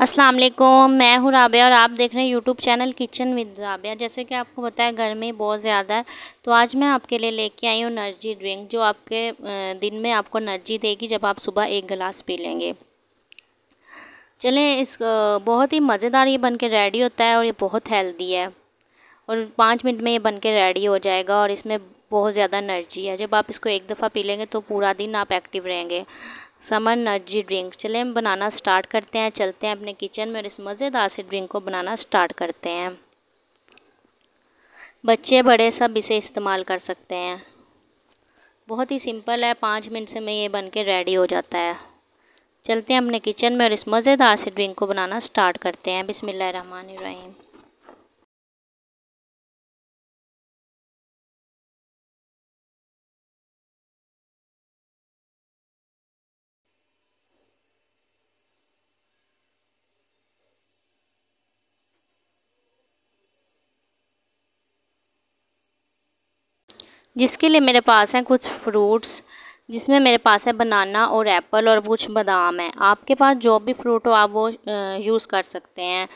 अस्सलाम वालेकुम मैं हूँ राबिया और आप देख रहे हैं YouTube channel kitchen with Rabia जैसे कि आपको पता है गर्मी बहुत ज़्यादा है तो आज मैं आपके लिए लेके आई हूँ एनर्जी ड्रिंक जो आपके दिन में आपको एनर्जी देगी जब आप सुबह एक गिलास पी लेंगे चलें इस बहुत ही मज़ेदार ये बन के रेडी होता है और ये बहुत हेल्दी है और पाँच मिनट में ये बन के रेडी हो जाएगा और इसमें बहुत ज़्यादा एनर्जी है जब आप इसको एक दफ़ा पी लेंगे तो पूरा दिन आप एक्टिव रहेंगे समर एनर्जी ड्रिंक चले हम बनाना स्टार्ट करते हैं चलते हैं अपने किचन में और इस मज़ेदार से ड्रिंक को बनाना स्टार्ट करते हैं बच्चे बड़े सब इसे इस्तेमाल कर सकते हैं बहुत ही सिंपल है पाँच मिनट से में ये बन के रेडी हो जाता है चलते हैं अपने किचन में और इस मज़ेदार से ड्रिंक को बनाना स्टार्ट करते हैं बिसमिल्लर रहीम जिसके लिए मेरे पास हैं कुछ फ्रूट्स जिसमें मेरे पास है बनाना और एप्पल और कुछ बादाम है आपके पास जो भी फ्रूट हो आप वो यूज़ कर सकते हैं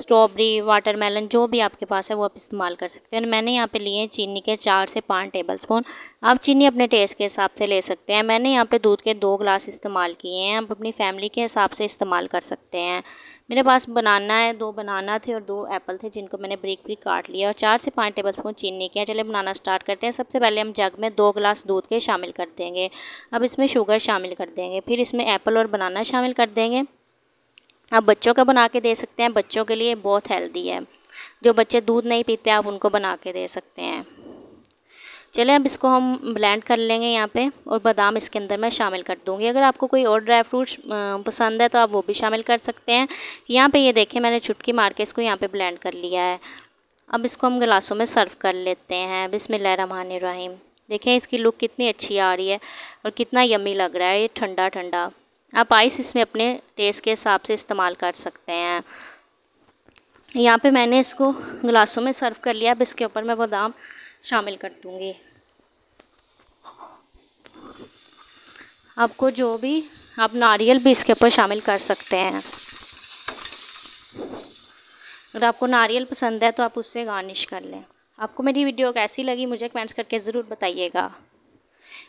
स्ट्रॉबेरी वाटरमेलन जो भी आपके पास है वो आप इस्तेमाल कर सकते हैं और मैंने यहाँ पे लिए हैं चीनी के चार से पाँच टेबल स्पून आप चीनी अपने टेस्ट के हिसाब से ले सकते हैं मैंने यहाँ पे दूध के दो ग्लास इस्तेमाल किए हैं आप अपनी फैमिली के हिसाब से इस्तेमाल कर सकते हैं मेरे पास बनाना है दो बनाना थे और दो एप्पल थे जिनको मैंने ब्रिक ब्रिक काट लिया और चार से पाँच टेबल स्पून चीनी किया चले बनाना स्टार्ट करते हैं सबसे पहले हम जग में दो गिलास दूध के शामिल कर देंगे अब इसमें शुगर शामिल कर देंगे फिर इसमें एप्पल और बनाना शामिल कर देंगे आप बच्चों का बना के दे सकते हैं बच्चों के लिए बहुत हेल्दी है जो बच्चे दूध नहीं पीते आप उनको बना के दे सकते हैं चले अब इसको हम ब्लेंड कर लेंगे यहाँ पे और बादाम इसके अंदर मैं शामिल कर दूँगी अगर आपको कोई और ड्राई फ्रूट्स पसंद है तो आप वो भी शामिल कर सकते हैं यहाँ पे ये देखें मैंने छुटकी मार के इसको यहाँ पे ब्लेंड कर लिया है अब इसको हम गिलासों में सर्व कर लेते हैं बिसमीम देखें इसकी लुक कितनी अच्छी आ रही है और कितना यमी लग रहा है ये ठंडा ठंडा आप आइस इसमें अपने टेस्ट के हिसाब से इस्तेमाल कर सकते हैं यहाँ पर मैंने इसको गिलासों में सर्व कर लिया अब इसके ऊपर मैं बादाम शामिल कर दूँगी आपको जो भी आप नारियल भी इसके ऊपर शामिल कर सकते हैं अगर आपको नारियल पसंद है तो आप उससे गार्निश कर लें आपको मेरी वीडियो कैसी लगी मुझे कमेंट्स करके ज़रूर बताइएगा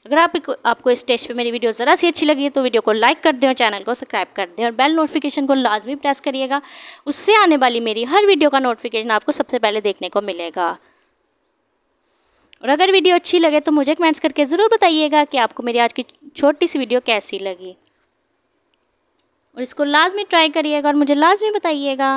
अगर आप आपको इस स्टेज पे मेरी वीडियो ज़रा सी अच्छी लगी है तो वीडियो को लाइक कर दें और चैनल को सब्सक्राइब कर दें और बेल नोटिफिकेशन को लाजमी प्रेस करिएगा उससे आने वाली मेरी हर वीडियो का नोटिफिकेशन आपको सबसे पहले देखने को मिलेगा और अगर वीडियो अच्छी लगे तो मुझे कमेंट्स करके ज़रूर बताइएगा कि आपको मेरी आज की छोटी सी वीडियो कैसी लगी और इसको लाजमी ट्राई करिएगा और मुझे लाजमी बताइएगा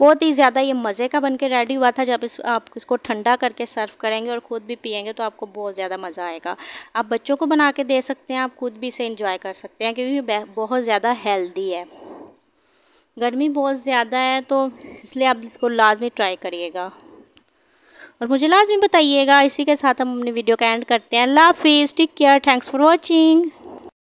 बहुत ही ज़्यादा ये मज़े का बन के रेडी हुआ था जब इस आप इसको ठंडा करके सर्व करेंगे और ख़ुद भी पियेंगे तो आपको बहुत ज़्यादा मज़ा आएगा आप बच्चों को बना के दे सकते हैं आप खुद भी इसे इंजॉय कर सकते हैं क्योंकि बहुत ज़्यादा हेल्दी है गर्मी बहुत ज़्यादा है तो इसलिए आप इसको लाजमी ट्राई करिएगा और मुझे लाजमी बताइएगा इसी के साथ हम अपनी वीडियो का एंड करते हैं अल्लाह हाफिज़ take care thanks for watching